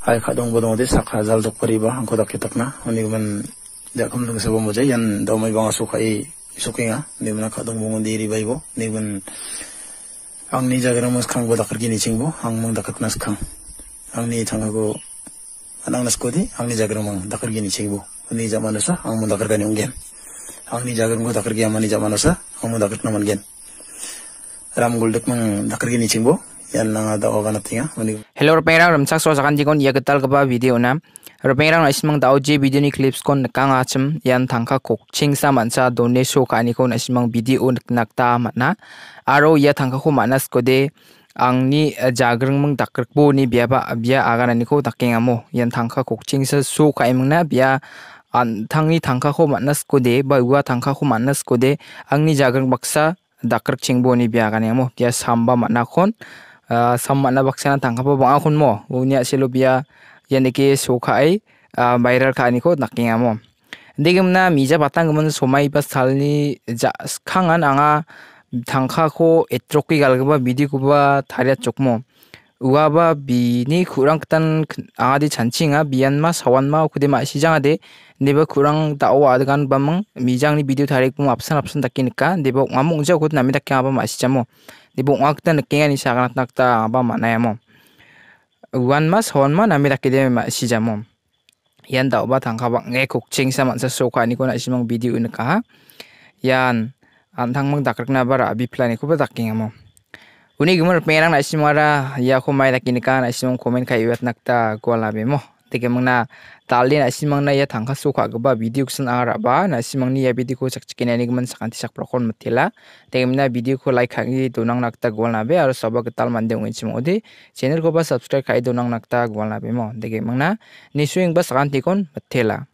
ay kadung bodong de sakha zal dok pariba angko dak kitakna oni man da kum dong sebo moje yan do mai banga suka i sukinga ni man kadung bongon diri baibo ni man ang ni jagra mas khang bo dakar gini chingbo ang mang dakat nas khang ang ni thanga go anang nas ko di ang ni jagra mang dakar gini chingbo ni jamana sa ang mang dakar gani ungen ang ni jagra mang dakar gi amani jamana sa ang mang dakar naman gen ram guldek mang dakar gini chingbo yan na nga dao ka natinga. Hello rapengrang ramsak so sakan jikon ia ketal keba video na. Rapengrang naismang dao je video ni clips kon nakang achim yan tangka kok ching sa mansa donne show ka ni kon naismang video nakta matna. Aro ia tangka ko manas kode angni jagrang mang dakrikbo ni bia ba bia aga na ni ko takenga mo yan tangka kok ching sa show ka imang na bia tangni tangka ko manas kode ba uwa tangka ko manas kode angni jagrang baksa dakrikchingbo ni bia ga ni mo bia samba matna kon Ah, samma na baksana tangkapa banga khun mo unya silubia yani ki sokha ai ah, viral kha ani ko nakinga mo degimna mija batang gumon somai ba salni ja khangan anga tangkha ko etrokki galgaba bidi kuba tharia chokmo uaba bini kurang tan angadi chanchinga bianma sawanma khudema sijangade neba kurang dao adgan bamang mijangni video tharik pum apsan apsan takinika deba ngamung ja khud nami takya ba ma ibu ngakta na kenga ni sakanak nakta apa mana ya mom wan mas hon ma nami rakide ma si jamom yan dau oba tangka ba nge kok ching sa soka ni ko na mong video ni ka yan antang mong dakrak na bara abi plan ko ba dakinga Unai uni gumar na ya ko mai rakini ka na simang komen kai wet nakta gua la be teke mangna tali na simang na ya tangka sokha gaba video kusan araba na simang ni ya video ko sakchikina ni gman sakanti sak prokon matila teke mna video ko like khangi donang nakta gol na be aro soba ke tal mande ngin simang odi channel ko ba subscribe khai donang nakta gol na be mo teke mangna ni swing ba sakanti kon matila